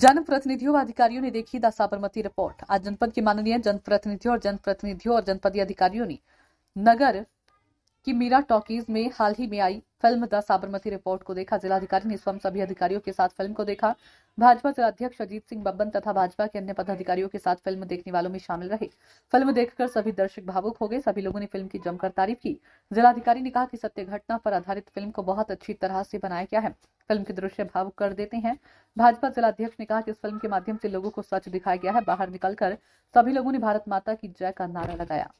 जनप्रतिनिधियों व अधिकारियों ने देखी द साबरमती रिपोर्ट आज जनपद के माननीय जनप्रतिनिधियों और जनप्रतिनिधियों और जनपदीय अधिकारियों ने नगर की मीरा टॉकीज में हाल ही में आई फिल्म द साबरमती रिपोर्ट को देखा जिलाधिकारी ने स्वयं सभी अधिकारियों के साथ फिल्म को देखा भाजपा जिलाध्यक्ष अजीत सिंह बब्बन तथा भाजपा के अन्य पदाधिकारियों के साथ फिल्म देखने वालों में शामिल रहे फिल्म देखकर सभी दर्शक भावुक हो गए सभी लोगों ने फिल्म की जमकर तारीफ की जिलाधिकारी ने कहा कि सत्य घटना पर आधारित फिल्म को बहुत अच्छी तरह से बनाया गया है फिल्म के दृश्य भावुक कर देते हैं भाजपा जिला अध्यक्ष ने कहा कि इस फिल्म के माध्यम से लोगों को सच दिखाया गया है बाहर निकलकर सभी लोगों ने भारत माता की जय का नारा लगाया